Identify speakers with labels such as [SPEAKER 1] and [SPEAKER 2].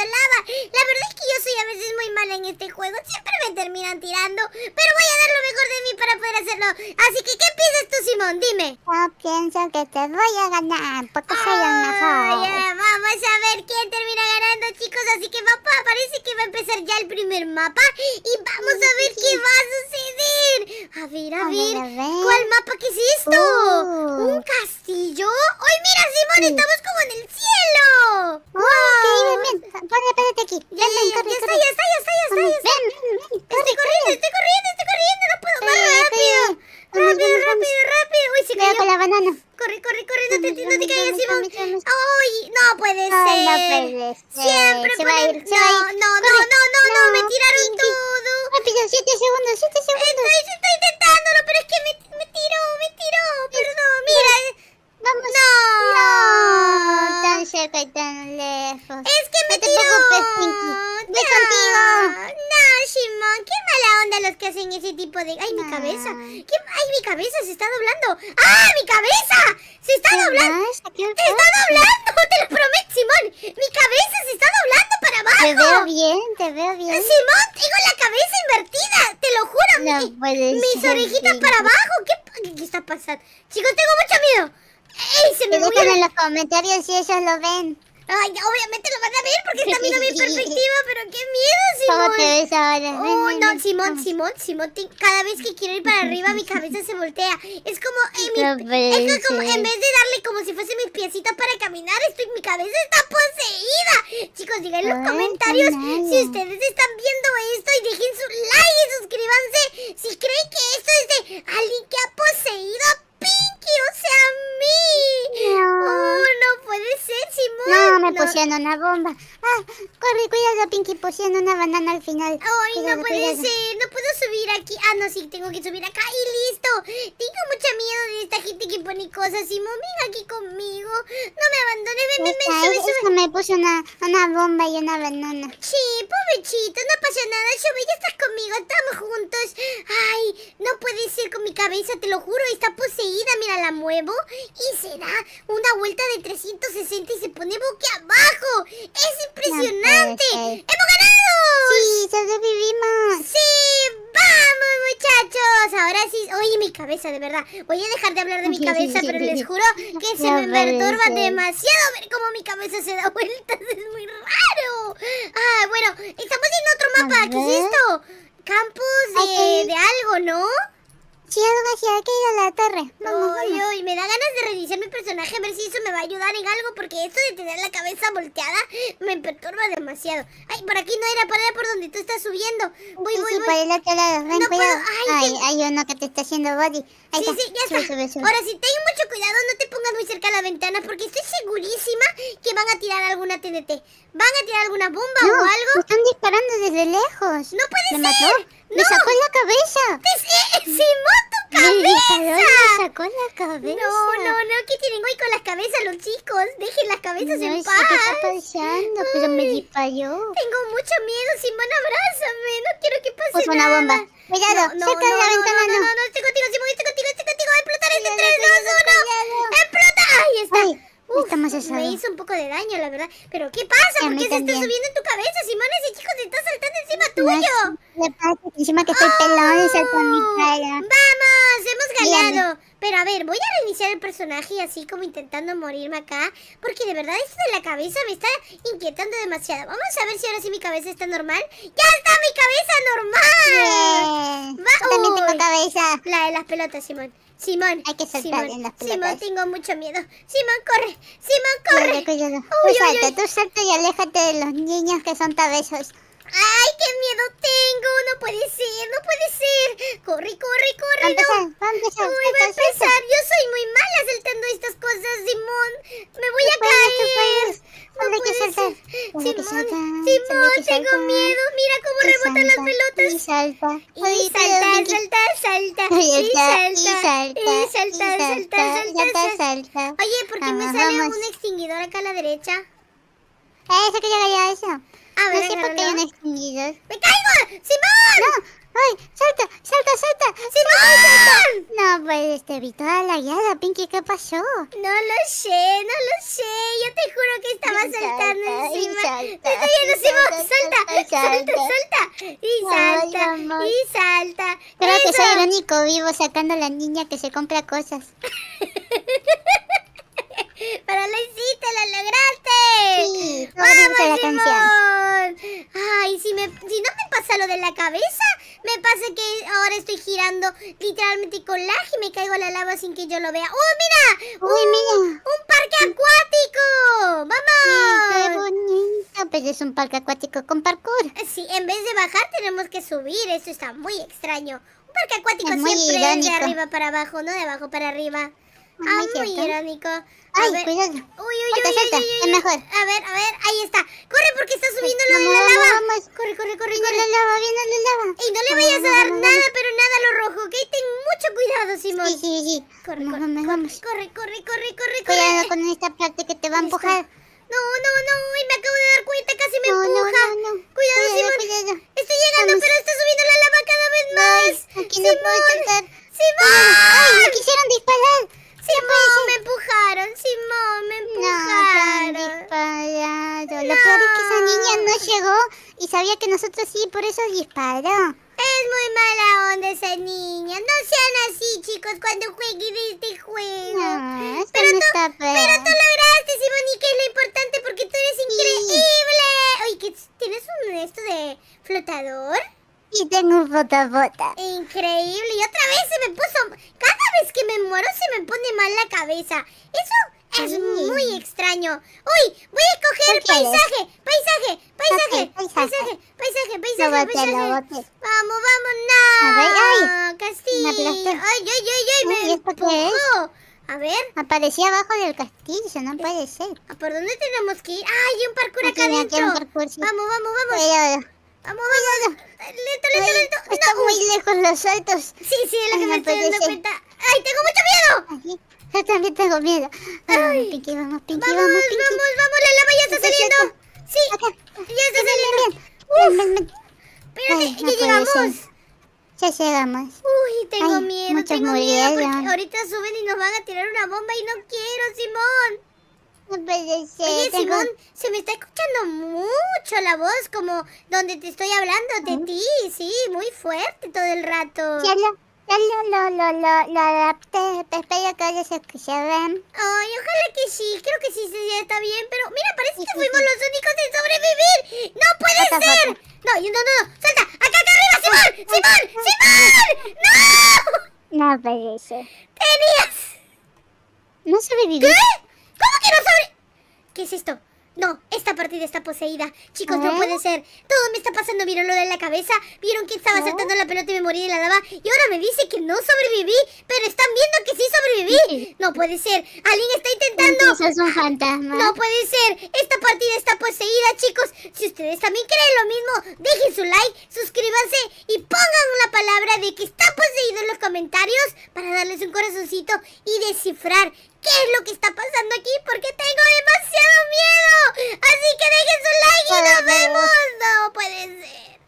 [SPEAKER 1] La verdad es que yo soy a veces muy mala en este juego. Siempre me terminan tirando. Pero voy a dar lo mejor de mí para poder hacerlo. Así que, ¿qué piensas tú, Simón? Dime. Yo pienso que te voy a ganar porque soy el ah, mejor. Vamos a ver quién termina ganando, chicos. Así que, papá, parece que va a empezar ya el primer mapa. Y vamos a ver qué va a suceder. A ver, a, ver. ¿Cuál mapa que es esto? Uh. ¿Un castillo? ¡Ay, mira, Simón! Estamos como en el cielo. ¡Wow! corre, espérate aquí. Ven, ven, corre, ya corre. ya está, ya Ven, estoy corriendo, estoy corriendo, estoy corriendo, no puedo más rápido. rápido, rápido, rápido. Uy, se cayó. con la banana. Corre, corre, corre, no te, no te caigas, Ay, no puede ser. Siempre se no, No, no, no, no, me tiraron todo. Rápido, 7 segundos, 7 segundos. Es que me no tiró. no. contigo. No, Shimon, qué mala onda los que hacen ese tipo de... ¡Ay, mi cabeza! ¿Qué... ¡Ay, mi cabeza! ¡Se está doblando! ¡Ah, mi cabeza! ¡Se está doblando! ¡Se está doblando! ¡Te lo prometo, Simón! ¡Mi cabeza se está doblando para abajo! Te veo bien, te veo bien. Simón, tengo la cabeza invertida, te lo juro. mi... Mis orejitas para abajo. ¿Qué... ¿Qué está pasando? Chicos, tengo mucho miedo. ¡Ey! Se me en los comentarios si ellos lo ven. Ay, obviamente lo van a ver porque está viendo mi perspectiva, pero qué miedo, Simón. ¿Cómo te ves ahora? Oh, no, Simón, Simón, Simón, cada vez que quiero ir para arriba mi cabeza se voltea. Es como, como, en vez de darle como si fuese mis piecitas para caminar, estoy, mi cabeza está poseída. Chicos, digan en los comentarios si ustedes están viendo esto y dejen su like y suscríbanse si creen que esto es de alguien que ha poseído ¡Pinky! o sea, a mí! Oh, no puede ser, Simón. No, me pusieron una bomba. Ah, corre, cuidado, Pinky, pusieron una banana al final. Ay, no puede ser, no puedo subir aquí. Ah, no, sí, tengo que subir acá y listo. Tengo mucho miedo de esta gente que pone cosas, Simón. Ven aquí conmigo. No me abandones, ven, ven, ven, Puse una, bomba y una banana. Sí, pobrecito, no pasa nada. ya estás conmigo, estamos juntos. Ay, no puede ser con mi cabeza, te lo juro. Está poseída, mira, la muevo y se da una vuelta de 360 y se pone boca abajo. Es impresionante. mi cabeza, de verdad. Voy a dejar de hablar de mi cabeza, pero les juro que se me perturba este. demasiado ver cómo mi cabeza se da vueltas. Es muy raro. Ah, bueno, estamos en otro mapa. ¿Qué es va a ayudar en algo porque esto de tener la cabeza volteada me perturba demasiado. Ay, por aquí no era, para por donde tú estás subiendo. Voy, voy, sí, voy. Por el otro lado, no Ay, ay, hay que te está haciendo body. sí, sí, ya está. Ahora sí, ten mucho cuidado, no te pongas muy cerca a la ventana porque estoy segurísima que van a tirar alguna TNT. Van a tirar alguna bomba o algo. No, están disparando desde lejos. No puede ¿Me Mató? No. Me sacó la cabeza. sí, sí! cabeza! ¿Me sacó la cabeza? No, no, no, ¿qué tienen hoy con las cabezas los chicos? Dejen las cabezas no, en paz. No sé qué está pasando, pero me disparó. Tengo mucho miedo, Simón, abrázame, no quiero que pase nada. nada. una bomba. Cuidado, no, no, cerca no, de la ventana, no. No, no, no, estoy contigo, Simón, estoy contigo, estoy contigo, explotar este 3, 2, 1. ¡Explota! Ahí está. Ay. Uf, me hizo un poco de daño, la verdad. Pero ¿qué pasa? ¿Por qué se está subiendo en tu cabeza, Simón? Ese chico se está saltando encima tuyo. No, le pasa que encima que estoy pelón, y salta en mi cara. ¡Vamos! pero a ver, voy a reiniciar el personaje así como intentando morirme acá. Porque de verdad esto de la cabeza me está inquietando demasiado. Vamos a ver si ahora sí mi cabeza está normal. ¡Ya está mi cabeza normal! también tengo cabeza. La de las pelotas, Simón. Simón. Hay que saltar Simón, en las pelotas. Simón, tengo mucho miedo. Simón, corre. Simón, corre. tú salta, tú salta y aléjate de los niños que son cabezos. ¡Ay, qué miedo tengo! ¡No puede ser! ¡No puede ser! ¡Corre, corre, corre! Va a empezar, no. va a empezar. Uy, va a empezar. Yo soy muy mala saltando estas cosas, Simón. ¡Me voy a caer! No puede ser. Saltar. Simón, Simón, tengo miedo. Mira cómo rebotan las pelotas. Y salta. Y salta, saltar, salta. Y salta, y salta. Y salta, y salta. Oye, ¿por qué me sale un extinguidor acá a la derecha? Esa eh, que ya había esa no sé por qué hay un ¡Me caigo! ¡Simón! No. ¡Ay! ¡Salta! ¡Salta! ¡Salta! ¡Simón! No, pues te vi toda la guiada, Pinky, ¿qué pasó? No lo sé, no lo sé. Yo te juro que estaba saltando salta, encima. ¡Te estoy salta Simón! ¡Salta! ¡Salta! ¡Salta! ¡Y salta! ¡Y salta! Creo que soy el único vivo sacando a la niña que se compra cosas. ¡Pero lo hiciste! ¡Lo lograste! Sí, ¡Vamos, la canción si, me, si no me pasa lo de la cabeza, me pasa que ahora estoy girando literalmente con lag y me caigo a la lava sin que yo lo vea. ¡Oh, mira! ¡Uy, ¡Un, oh. ¡Un parque acuático! ¡Vamos! ¡Qué bonito! Pues es un parque acuático con parkour. Eh, sí, en vez de bajar tenemos que subir. Eso está muy extraño. Un parque acuático siempre es de arriba para abajo, no de abajo para arriba. Ah, muy cierto. irónico. Ay, cuidado. Uy, uy, uy, uy, uy, uy, es mejor. A ver, a ver, ahí está. Corre porque está subiendo lo de la lava. Corre, corre, corre. Viene la lava, viene la lava. Y no le vayas a dar nada, pero nada a lo rojo, ¿ok? Ten mucho cuidado, Simón. Sí, sí, sí. Corre, corre, corre, corre, corre, corre, Cuidado con esta parte que te va a empujar. No, no, no, uy, me acabo de dar cuenta, casi me empuja. Cuidado, Simón. Estoy llegando, pero está subiendo la lava cada vez más. Aquí no puedo saltar. ¡Simón! ¡Ay, me quisieron disparar! Simón, me empujaron, Simón, me empujaron. No, Lo peor es que esa niña no llegó y sabía que nosotros sí, por eso disparó. Es muy mala onda esa niña. No sean así, chicos, cuando jueguen este juego. No, pero, tú, pero tú lograste, Simón, y que es lo importante porque tú eres increíble. Oye, ¿tienes un esto de flotador? Y tengo un bota Increíble. Y otra vez se me puso cabeza. Eso es muy extraño. Uy, voy a coger paisaje, paisaje, paisaje, paisaje, paisaje, paisaje, paisaje, Vamos, vamos, no. A ay. Castillo. ay, ay, ay, ay, me ¿Y qué A ver. Aparecía abajo del castillo, no eh, puede ser. ¿Por dónde tenemos que ir? ¡Ay, un parkour acá adentro! Vamos, vamos, vamos. Vamos, vamos. Lento, lento, lento. Están muy lejos los saltos. Sí, sí, es lo que me, estoy dando cuenta. ¡Ay, tengo mucho miedo! Aquí. Yo también tengo miedo. Vamos, Ay. vamos, vamos, vamos, Vamos, la lava ya está saliendo. Sí, ya está saliendo. uf pero Espérate, ya llegamos. Ya llegamos. Uy, tengo miedo, tengo miedo porque ahorita suben y nos van a tirar una bomba y no quiero, Simón. No Oye, Simón, se me está escuchando mucho la voz, como donde te estoy hablando de ti, sí, muy fuerte todo el rato. Ya lo... Lo, lo, lo, lo, lo adapté, espero que se escuchen Ay, ojalá que sí, creo que sí, está bien, pero mira, parece que fuimos los únicos en sobrevivir. ¡No puede ser! No, no, no, no, salta, acá, acá arriba, Simón, Simón, Simón, no. No parece. Tenías. No no ¿Qué? ¿Cómo que no sobre...? ¿Qué es esto? No, esta partida está poseída. Chicos, no puede ser. Todo me está pasando. ¿Vieron lo de la cabeza? ¿Vieron que estaba saltando la pelota y me morí de la daba, Y ahora me dice que no sobreviví. Pero están viendo que sí sobreviví. No puede ser. Alguien está intentando. No puede ser. Esta partida está poseída, chicos. Si ustedes también creen lo mismo, dejen su like, suscríbanse y pongan la palabra de que está poseído en los comentarios para darles un corazoncito y descifrar qué es lo que está pasando aquí porque tengo demasiado miedo. Así que dejen su like y nos vemos. No puede ser.